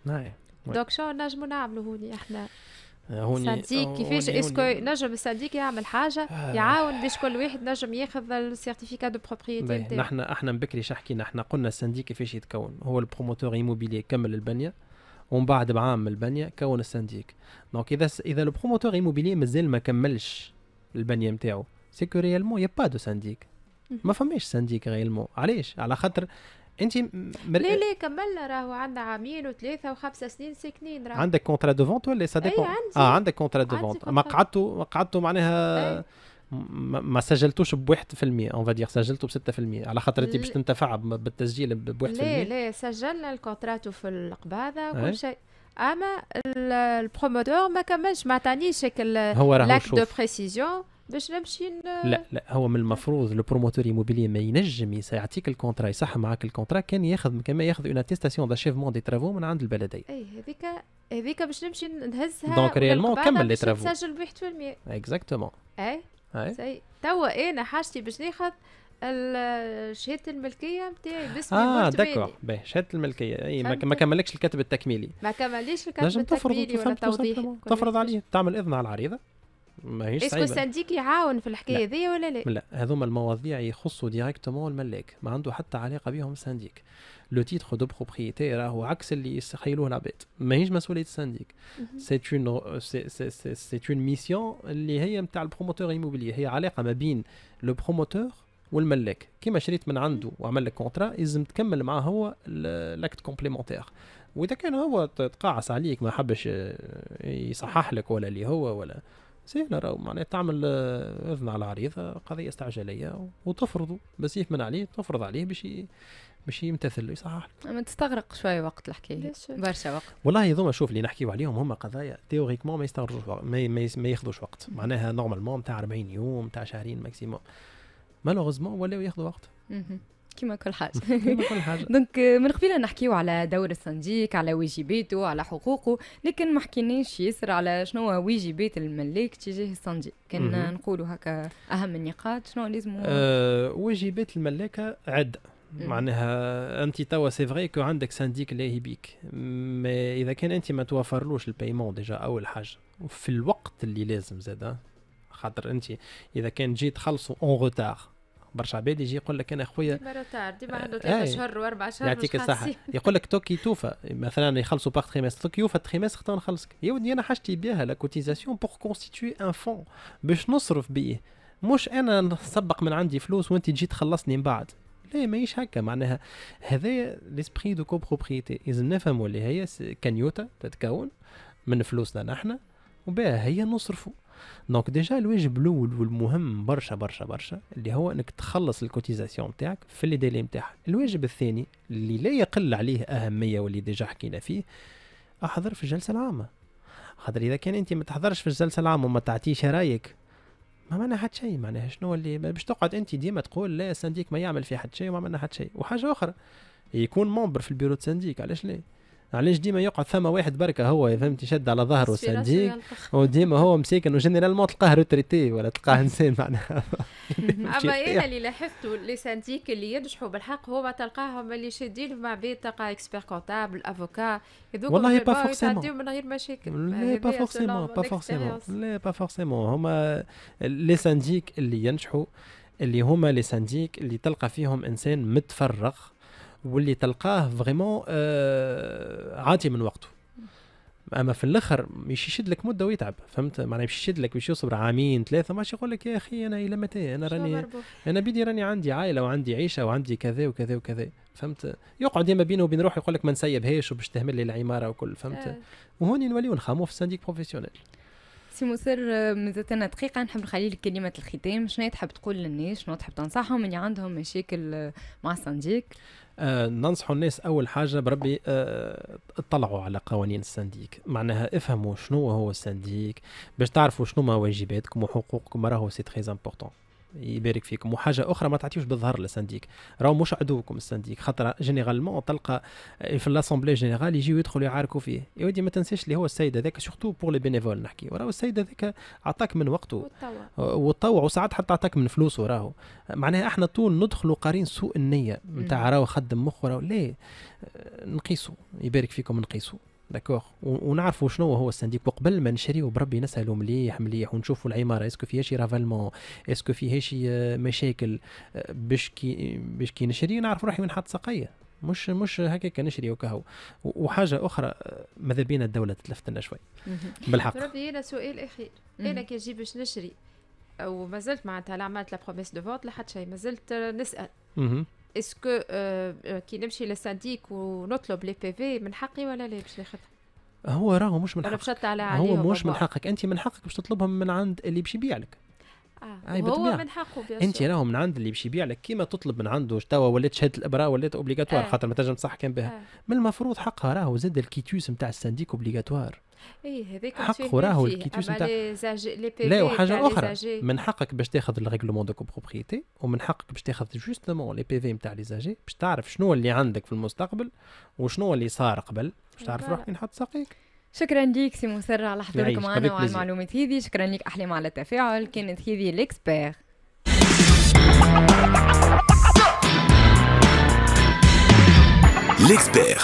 دونك نعم. شو نجمو نعملو هوني احنا آه، هوني سانديك كيفاش آه، اسكو نجم السانديك يعمل حاجه آه. يعاون باش كل واحد نجم ياخذ السيرتيفيكا دو بروبريتي نحن احنا بكري حكينا احنا قلنا السانديك كيفاش يتكون هو البروموتور ايموبيلي كمل البنيه ومن بعد بعام البنيه كون السنديك دونك اذا اذا لو بروموتور ايموبيلي مازال ما كملش البنيه نتاعو سيكو ريالمون يا با دو سنديك ما فماش سنديك ريالمون علاش على خاطر انت مر... لا لا كملنا راهو عندنا عامين وثلاثه وخمسه سنين ساكنين راهو عندك كونترا دو فونت ولا سا ديبون اه عندك كونترا دو فونت ما قعدتو ما قعدتو معناها أي. ما سجلتوش ب 1% اون فادير سجلته ب 6% على خاطر انت باش تنتفع بالتسجيل ب 1% لا لا سجلنا الكونترات في القباضه إيه. وكل شيء اما البروموتور ما كملش ما عطانيش هو راهو دو بريسيزيون باش نمشي لا لا هو من المفروض البروموتور ايموبيلي ما ينجم يعطيك الكونترا يصح معاك الكونترا كان ياخذ كما ياخذ اون اتيستاسيون داشيفمون دي ترافو من عند البلديه اي هذيك هذيك باش نمشي نهزها دونك ريالمون كمل لي ترافو تسجل ب 1% اكزاكتومون اي سي توا انا حاجتي باش ناخذ شهاده الملكيه نتاعي باسمي اه داكور باهي شهاده الملكيه اي ما كملكش الكتب التكميلي ما كمليش الكتب نجم التكميلي ولا تفرض, تفرض عليه تعمل اذن على العريضه ماهيش صعيبه اسكو سانديك يعاون في الحكايه هذه ولا لا؟ لا هذوما المواضيع يخصوا ديريكتومون الملاك ما عنده حتى علاقه بهم سانديك لو تيتر دو بروبريتي راهو عكس اللي يستخيلوه العباد ماهيش مسؤوليه السنديك سي اون سي اون ميسيون اللي هي نتاع البروموتور ايموبيلي هي علاقه ما بين لو بروموتور والملاك كيما شريت من عنده وعمل لك كونترا لازم تكمل معاه هو لاكت كومبليمونتير واذا كان هو تقاعس عليك ما حبش يصحح لك ولا اللي هو ولا سهلة راهو معناها تعمل اذن على العريضة قضية استعجالية وتفرضه بسيف من عليه تفرض عليه باش باش يمتثل يصحح ما تستغرق شويه وقت الحكايه برشا وقت والله هذوما شوف اللي نحكيو عليهم هما قضايا تيوريكمون ما يستغرقوش ما, ما, ما ياخذوش وقت معناها نورمالمون تاع 40 يوم تاع شهرين ماكسيموم مالوغوزمون ولاو ياخذوا وقت كما كل حاجه كيما كل حاجه دونك آه، من قبيله نحكيو على دور الصنديق على واجباته على حقوقه لكن ما حكيناش ياسر على شنو هو واجبات الملاك تجاه الصنديق كان نقولوا هكا اهم النقاط شنو لازم أه واجبات الملاكه عده Mm. معناها انت توا سي فري كو عندك سانديك لاهي بيك مي اذا كان انت ما توفرلوش البايمون ديجا اول حاجه وفي الوقت اللي لازم زاد خاطر انت اذا كان جيت تخلصوا اون روتار برشا عباد يجي يقول لك انا خويا ديما روتار ديما آه، عنده ثلاث اشهر آه، واربع اشهر يعطيك الصحه يقول لك توكي توفى مثلا يخلصوا باغ تريمستر توكي يوفى تريمستر تو نخلصك يا ودي انا حاجتي بها لا كوتيزاسيون بور كونستيتوي ان فون باش نصرف بيه مش انا نسبق من عندي فلوس وانت تجي تخلصني من بعد لا ماهيش هكا معناها هذايا ليسبري دو كو لازم نفهموا اللي هي كنيوته تتكون من فلوسنا نحنا وبها هي نصرفوا دونك ديجا الواجب الاول والمهم برشا برشا برشا اللي هو انك تخلص الكوتيزاسيون نتاعك في لي ديلي نتاعها الواجب الثاني اللي لا يقل عليه اهميه واللي ديجا حكينا فيه احضر في الجلسه العامه خاطر اذا كان انت ما تحضرش في الجلسه العامه وما تعطيش رايك ما معنا حتى شيء معناها شنو اللي باش تقعد انت ديما تقول لا السنديك ما يعمل في حتى شيء وما معنا حتى شيء وحاجه اخرى يكون ممبر في البيرو سنديك علاش لا علاش ديما يقعد ثم واحد بركه هو فهمت شد على ظهره صديق وديما هو مساكن ما تلقاه روتريتي ولا تلقاه انسان معناها اما انا اللي لاحظته لي سانديك اللي ينجحوا بالحق هما تلقاهم اللي شادين مع بيت تلقى اكسبير كونتابل افوكا والله با فورسيمون من غير مشاكل لا با فورسيمون با فورسيمون لا با فورسيمون هما لي سانديك اللي ينجحوا اللي هما لي سانديك اللي تلقى فيهم انسان متفرغ واللي تلقاه فريمون آه عاطي من وقته اما في الاخر مش يشد لك مده ويتعب فهمت معناها مش يشد لك باش يصبر عامين ثلاثه ماش يقول لك يا اخي انا الى متى انا راني انا بيدي راني عندي عائله وعندي عيشه وعندي كذا وكذا وكذا فهمت يقعد ديما بينه وبين روحه يقول لك ما نسيبهاش وباش تهمل لي العماره وكل فهمت آه. وهون نوليو نخامو في السانديك بروفيسيونيل سي مسر آه، مازلتنا دقيقة نحب نخلي لك كلمة الختام شنو تحب تقول للناس شنو تحب تنصحهم اللي عندهم مشاكل آه، مع الصنديق آه ننصحوا الناس اول حاجه بربي آه اطلعوا على قوانين السنديك معناها افهموا شنو هو السنديك باش تعرفوا شنو ما واجباتكم وحقوقكم راهو سي تري امبورطون يبارك فيكم وحاجه اخرى ما تعطيوش بالظهر للسنديك راهو مش عدوكم السنديك خاطر جينيرالمون تلقى في لاسومبلي جينيرال يجيو يدخلوا يعاركوا فيه يا ودي ما تنساش اللي هو السيد هذاك سورتو بور لي بينيفول نحكي راهو السيد هذاك عطاك من وقته وتطوع وساعات حتى عطاك من فلوسه راهو معناها احنا طول ندخلوا قارين سوء النيه نتاع راهو خدم مخه راهو لا نقيسوا يبارك فيكم نقيسوا داكوغ ونعرفوا شنو هو السانديك وقبل ما نشريو بربي نسالو مليح مليح ونشوفوا العماره اسكو فيها شي رافالمون اسكو فيها شي مشاكل باش كي باش كي نشري نعرف روحي وين حد ساقيه مش مش هكاك نشري وكهو وحاجه اخرى ماذا بينا الدوله تتلفت لنا شوي بالحق ربي هنا سؤال اخير انا كي نجي باش نشري ومازلت معناتها لا عملت لا بروميس دو فوت لا حتى شيء مازلت نسال اسكو كي نمشي للسانديك ونطلب لي بي في من حقي ولا لا باش ناخذها آه، هو راهو مش من حقك آه، هو مش من حقك انت من حقك باش تطلبهم من عند اللي باش يبيع لك آه. آه، هو من حقه انت راهو من عند اللي باش يبيع لك كيما تطلب من عنده توا ولات شهاده الابراء ولات اوبليغاتوار آه. خاطر ما تنجم تصح كان بها آه. من المفروض حقها راهو زاد الكيتوس نتاع السانديك اوبليغاتوار ايه هذاك الكيتوس راهو الكيتوش نتاع لا وحاجه اخرى من حقك باش تاخذ الريغلومون دو كوبروبريتي ومن حقك باش تاخذ جوستومون لي بي في نتاع لي زاجي باش تعرف شنو اللي عندك في المستقبل وشنو اللي صار قبل باش تعرف روحك وين ساقيك شكرا ليك سي مسرع على حضورك معنا وعلى المعلومات هذه شكرا ليك احلام على التفاعل كانت هذه ليكسبير ليكسبير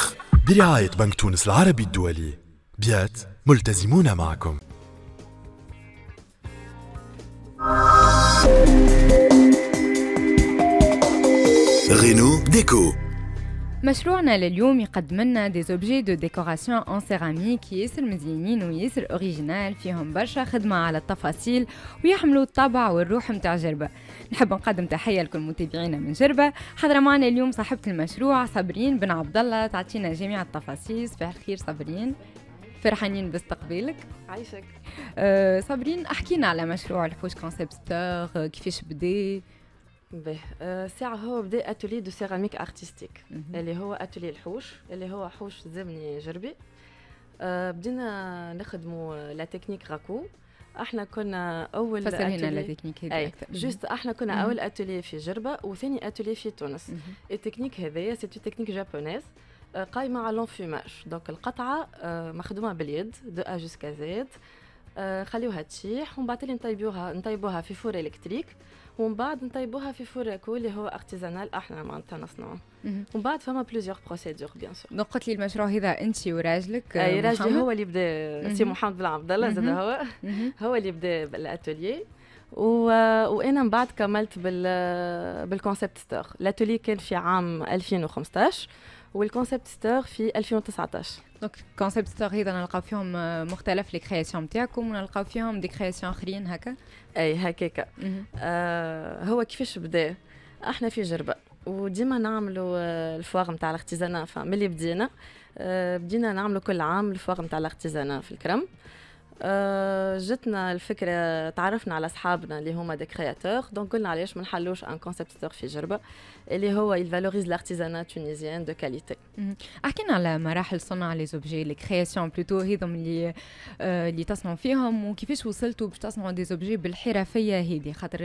برعاية بنك تونس العربي الدولي بيات ملتزمون معكم غينو ديكو مشروعنا لليوم يقدم لنا دي زوبجي دو ديكوراسيون اون سيراميك ياسر مزيانين وياسر اوريجينال فيهم برشا خدمه على التفاصيل ويحملوا الطابع والروح نتاع جربه نحب نقدم تحيه لكل متابعينا من جربه حضره معنا اليوم صاحبه المشروع صابرين بن عبد الله تعطينا جميع التفاصيل صباح الخير صابرين فرحانين باستقبالك عايشك آه، صابرين احكينا على مشروع الحوش كونسيبتور آه، كيفاش بدا باهي آه، ساعة هو بدا اتولي دو سيراميك ارتستيك اللي هو اتولي الحوش اللي هو حوش زمني جربي بدينا نخدموا لا تكنيك راكو احنا كنا اول فسر هنا لا تكنيك اكثر جوست احنا كنا اول اتولي في جربه وثاني اتولي في تونس التكنيك هذايا سيتو تكنيك جابونيز قايمه على لونفوماج دونك القطعه آه، مخدومه باليد دو ا جوسكا زيد خليوها تشيح ومن بعد نطيبوها نطيبوها في فور الكتريك ومن بعد نطيبوها في فور راكو اللي هو ارتيزانال احنا معناتها نصنعوه ومن بعد فما بليزيوغ بروسيدور بيان سور دونك قلت لي المشروع هذا انت وراجلك آه، اي راجلي هو اللي بدا سي محمد بن عبد الله زاد هو هو اللي بدا بالاتوليي و... وانا من بعد كملت بال بالكونسيبت ستور الاتوليي كان في عام 2015 والكونسيبت ستور في 2019 دونك كونسيبت ستور هذا نلقاو فيهم آه، مختلف لي كرياسيون نتاعكم ونلقاو فيهم دي كرياسيون اخرين هكا اي هكاكا آه هو كيفاش بدا احنا في جربه وديما نعملوا آه، الفواغ نتاع الارتيزانا فملي بدينا آه، بدينا نعملوا كل عام الفواغ نتاع الارتيزانا في الكرم آه، جتنا الفكره تعرفنا على اصحابنا اللي هما دي كرياتور دونك قلنا علاش ما نحلوش ان كونسيبتور في جربه اللي هو يفالوريز لارتيزانا تونيزيان دو كاليتي احكينا على مراحل صنع لي زوبجي لي كرياسيون بلوتو هذم اللي آه، اللي تصنعوا فيهم وكيفاش وصلتوا باش تصنعوا دي زوبجي بالحرفيه هذي خاطر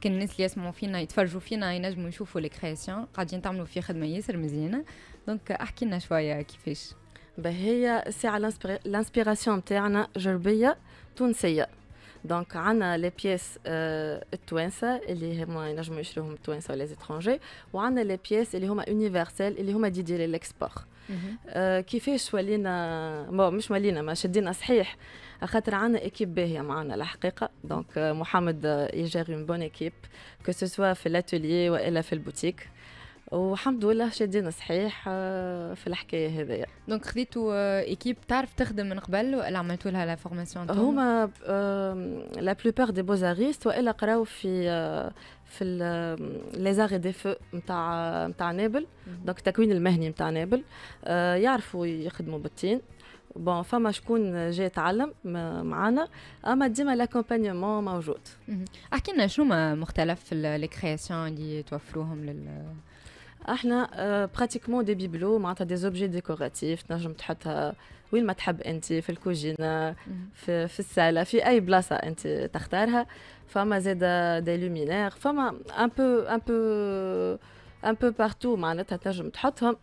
كان الناس اللي يسمعوا فينا يتفرجوا فينا ينجموا يشوفوا لي كرياسيون قاعدين تعملوا في خدمه ياسر مزيانه دونك احكي لنا شويه كيفاش هي الساعه الانسبيراسيون تاعنا جربيه تونسيه دونك عنا لي بيس euh, التوانسه اللي هما ينجموا يشروهم التوانسه ولا زيترونجي وعنا لي بيس اللي هما يونيفرسال اللي هما ديدي للاكسبور euh, كيفاش ولينا بون مش ولينا ما شدينا صحيح خاطر عنا ايكيب باهيه معنا الحقيقه دونك euh, محمد يجير اون بون ايكيب كو سوا في الاتيليي والا في البوتيك والحمد لله شادين صحيح آه، في الحكايه هذايا دونك خديتوا ايكيب تعرف تخدم من قبل ولا عملتوا لها لا فورماسيون هما لا بلوبار دي بوزاريست والا قراو في آه، في لي دي فو نتاع نتاع نابل دونك التكوين المهني نتاع نابل آه، يعرفوا يخدموا بالتين بون فما شكون جاي يتعلم معانا اما ديما لاكومبانيومون موجود احكي لنا شنو مختلف في لي كرياسيون اللي توفروهم لل احنا براتيكمون دي بيبلو معناتها دي زوبجي ديكوراتيف تنجم تحطها وين ما تحب انت في الكوجينه في, في الساله في اي بلاصه انت تختارها فما زيد دي لومينير فما ان بو ان بو ان بو بارتو معناتها تنجم تحطهم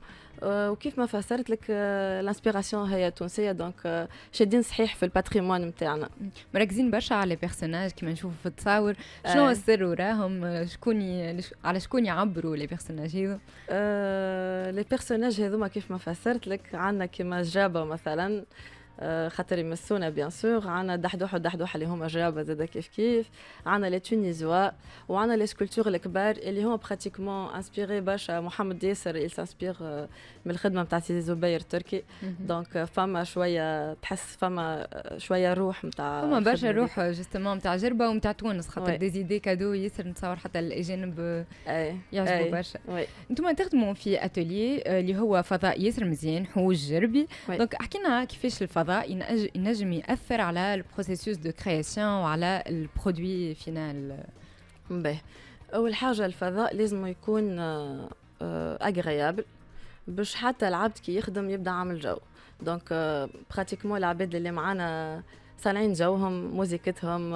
وكيف ما فسرت لك الانسبيراسيون هي تونسيه دونك شادين صحيح في الباتريمون نتاعنا مركزين برشا على بيرسوناج كيما نشوفوا في التصاور شنو السر وراهم شكون على شكون يعبروا لي بيرسوناج هذو لي بيرسوناج هذوما كيف ما فسرت لك عندنا كيما جابه مثلا آه، خاطر يمسونا بيان سور عندنا دحدوح ودحدوح اللي هما جابه زاد كيف كيف عندنا لي تونيزوا وعندنا لي سكولتور الكبار اللي هما براتيكمون انسبيري برشا محمد ياسر يل سانسبير آه، من الخدمه نتاع سيدي زبير التركي دونك آه، فما شويه تحس فما شويه روح نتاع فما برشا روح جوستومون نتاع جربه ونتاع تونس خاطر دي زيدي كادو ياسر نتصور حتى الاجانب يعجبوا برشا انتم تخدموا في اتولي اللي هو فضاء ياسر مزيان حوج جربي دونك احكي لنا كيفاش الفضاء الفضاء ينجم ياثر على البروسيسوس دو كرياسيون وعلى البرودوي فينال باهي اول حاجه الفضاء لازم يكون اغريابل آه، آه، باش حتى العبد كي يخدم يبدا عامل جو دونك براتيكمون آه، العباد اللي معانا صانعين جوهم موزيكتهم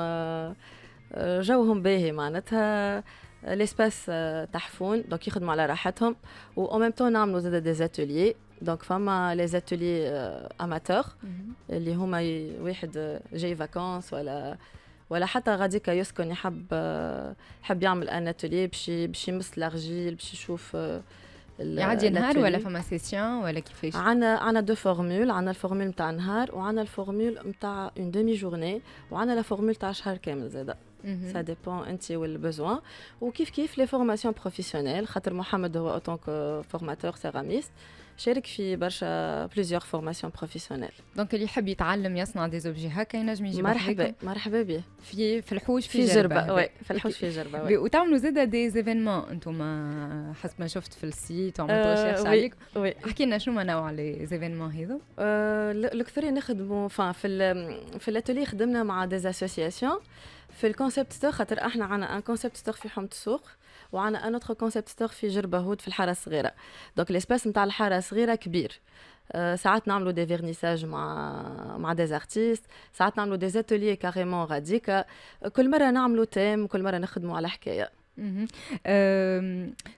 جوهم باهي معناتها ليسباس تحفون دونك يخدموا على راحتهم و اون ميم تو نعملوا زاد دي زاتوليي دونك فما لي زاتولي اماتور اللي هما واحد آه، جاي فاكونس ولا ولا حتى غاديك يسكن يحب آه، يحب يعمل ان اتولي باش باش يمس لاغجيل باش يشوف آه، يعدي نهار ولا فما سيسيون ولا كيفاش عندنا عندنا دو فورمول عندنا الفورمول نتاع نهار وعندنا الفورمول نتاع اون دومي جورني وعندنا لا فورمول تاع شهر كامل زاده سا ديبون انت والبوزوان وكيف كيف لي فورماسيون بروفيسيونيل خاطر محمد هو اوتونك فورماتور سيراميست شارك في برشا بليزيوغ فورماسيون بروفيسيونيل دونك اللي يحب يتعلم يصنع دي زوبجي هكا ينجم يجي مرحبا مرحبا بيه في في الحوش في, في جربه وي في الحوش في جربه وي وتعملوا زاده دي زيفينمون انتم حسب ما شفت في السيت وعملتوا ريشيرش أه عليك وي احكي لنا شنو نوع لي زيفينمون هذو أه الكثير نخدموا في في الاتولي خدمنا مع دي ديزاسوسياسيون في الكونسيبت ستور خاطر احنا عندنا ان كونسيبت ستور في حومه السوق وعنا ان اوتر كونسيبت ستور في جربه هود في الحاره الصغيره دونك الاسباس نتاع الحاره الصغيره كبير آه، ساعات نعملوا دي فيرنيساج مع مع دي زارتيست ساعات نعملوا دي زاتولي كاريمون غاديكا كل مره نعملوا تيم كل مره نخدموا على حكايه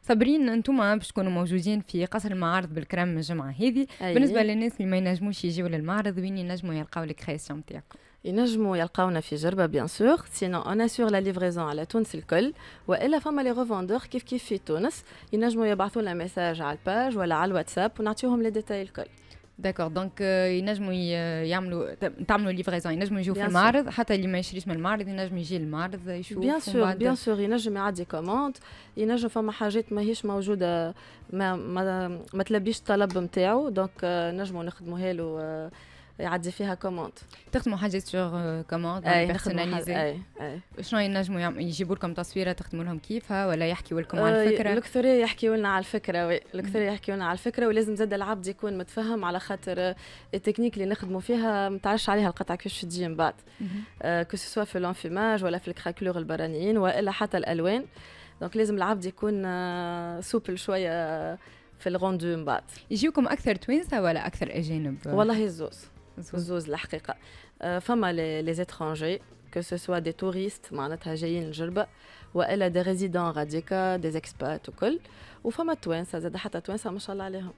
صابرين انتم باش تكونوا موجودين في قصر المعارض بالكرم الجمعه هذه بالنسبه للناس اللي ما ينجموش يجيو للمعرض وين ينجموا يلقاو الكرياسيون تاعكم ينجموا يلقاونا في جربه بيان سور سينو اون اسور لا ليفريزون على تونس الكل والا فما لي ريفوندور كيف كيف في تونس ينجموا يبعثوا لنا ميساج على الباج ولا على الواتساب ونعطيهم لي ديتاي الكل داكور دونك ينجموا euh، يعملوا تعملوا ليفريزون ينجموا يجيو في المعرض حتى اللي ما يشريش من المعرض ينجم يجي للمعرض يشوف بيان سور بيان سور ينجم يعدي كوموند ينجم فما حاجات ماهيش موجوده ما ما, ما تلبيش الطلب نتاعو دونك euh، نجموا نخدموها له euh، يعدي فيها كوموند تخدموا حاجه سور كوموند بيرسوناليزي شنو ينجموا يجيبوا لكم تصويره تخدموا لهم كيفها ولا يحكيوا لكم أه، على الفكره الاكثريه يحكيوا لنا على الفكره وي الاكثريه يحكيوا لنا على الفكره ولازم زاد العبد يكون متفهم على خاطر أه، التكنيك اللي نخدموا فيها ما تعرفش عليها القطعه كيفاش تجي من بعد كو سوا في لونفيماج ولا في الكراكلور البرانيين والا حتى الالوان دونك لازم العبد يكون سوبل أه، شويه في الغوندو من بعد يجيوكم اكثر توينسا ولا اكثر اجانب والله الزوز C'est euh, Les les étrangers, que ce soit des touristes, je en train ou faire des résidents radicaux, des experts ou tout. وفما توانسه زاد حتى توانسه ما شاء الله عليهم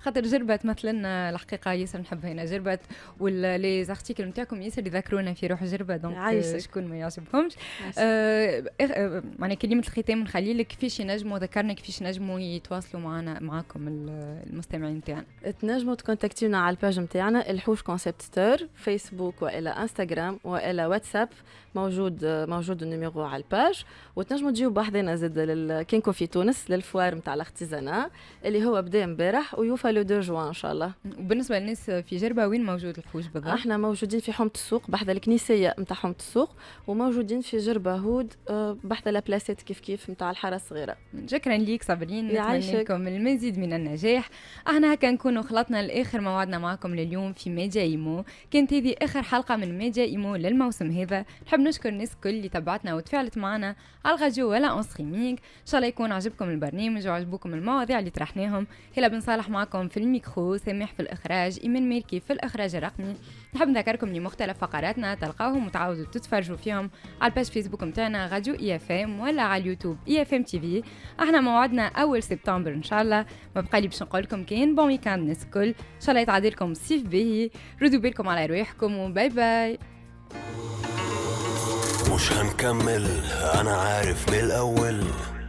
خاطر جربت مثلا الحقيقه ياسر نحب هنا يعني جربت ولي زارتيكل نتاعكم ياسر يذكرونا في روح جربه دونك آه، شكون ما يعجبهمش آه،, آه معناها كلمه الختام نخلي لك كيفاش ينجموا ذكرنا كيفاش ينجموا يتواصلوا معنا معاكم المستمعين نتاعنا تنجموا تكونتاكتيونا على الباج نتاعنا الحوش كونسيبت ستور فيسبوك والا انستغرام والا واتساب موجود آه، موجود النيميرو على الباج وتنجموا تجيو بحذنا زاد كينكو في تونس للفوار نتاع الاختزانة اللي هو بدا امبارح ويوفى لو دو جوان ان شاء الله وبالنسبه للناس في جربه وين موجود الحوج بالضبط احنا موجودين في حومه السوق بحذا الكنيسيه نتاع حومه السوق وموجودين في جربه هود آه، بحذا لابلاسات كيف كيف نتاع الحاره الصغيره شكرا ليك صابرين نتمنى لكم المزيد من النجاح احنا هكا نكونوا خلطنا لاخر موعدنا معكم لليوم في ميجا ايمو كانت هذه اخر حلقه من ميجا ايمو للموسم هذا نحب حاب نشكر الناس كل اللي تبعتنا وتفاعلت معنا على الغاجو ولا اون ستريمينغ ان شاء الله يكون عجبكم البرنامج وعجبوكم المواضيع اللي طرحناهم هلا بن صالح معكم في الميكرو سامح في الاخراج ايمن ميركي في الاخراج الرقمي نحب نذكركم لمختلف فقراتنا تلقاوهم وتعاودوا تتفرجوا فيهم على الباج فيسبوك نتاعنا غاديو اي e اف ام ولا على اليوتيوب اي اف ام تي في احنا موعدنا اول سبتمبر ان شاء الله ما بقى لي باش نقول لكم كاين بون ويكاند الناس كل ان شاء الله يتعدي لكم صيف باهي ردوا بالكم على رواحكم وباي باي Thank you. مش هنكمل انا عارف من الاول